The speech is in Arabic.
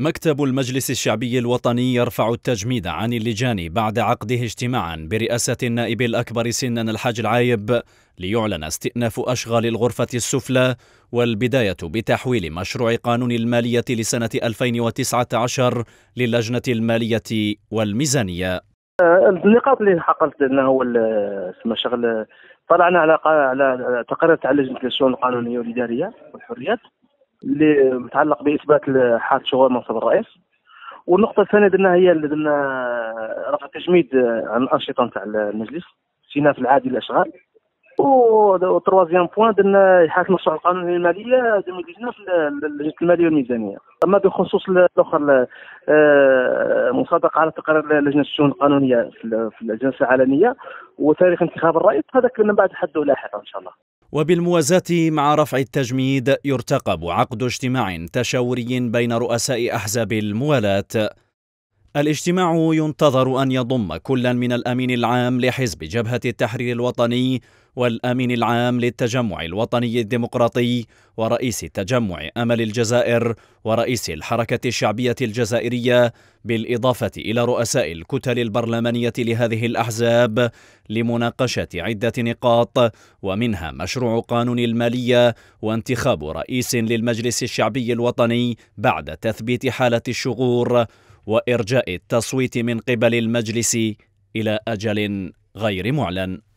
مكتب المجلس الشعبي الوطني يرفع التجميد عن اللجان بعد عقده اجتماعا برئاسة النائب الأكبر سنا الحاج العايب ليعلن استئناف أشغال الغرفة السفلى والبداية بتحويل مشروع قانون المالية لسنة 2019 للجنة المالية والميزانية آه، النقاط اللي حققت انه هو اسمه شغل طلعنا على على تقرير على لجنه الشؤون القانونيه والاداريه والحريات اللي متعلق باثبات حاله شغل منصب الرئيس والنقطه الثانيه درنا هي اللي درنا رفع تجميد عن الانشطه نتاع المجلس في العادي للاشغال وتروازيام بوان درنا حاكم مشروع القانون الماليه 2019 لجنه الماليه والميزانيه اما بخصوص الاخر آه، مصادقه على تقرير لجنه الشؤون القانونيه في الجلسه العالميه وتاريخ انتخاب الرئيس هذاك من بعد حده لاحقا ان شاء الله وبالموازاة مع رفع التجميد يرتقب عقد اجتماع تشاوري بين رؤساء أحزاب الموالاة الاجتماع ينتظر أن يضم كلا من الأمين العام لحزب جبهة التحرير الوطني والأمين العام للتجمع الوطني الديمقراطي ورئيس تجمع أمل الجزائر ورئيس الحركة الشعبية الجزائرية بالإضافة إلى رؤساء الكتل البرلمانية لهذه الأحزاب لمناقشة عدة نقاط ومنها مشروع قانون المالية وانتخاب رئيس للمجلس الشعبي الوطني بعد تثبيت حالة الشغور وارجاء التصويت من قبل المجلس الى اجل غير معلن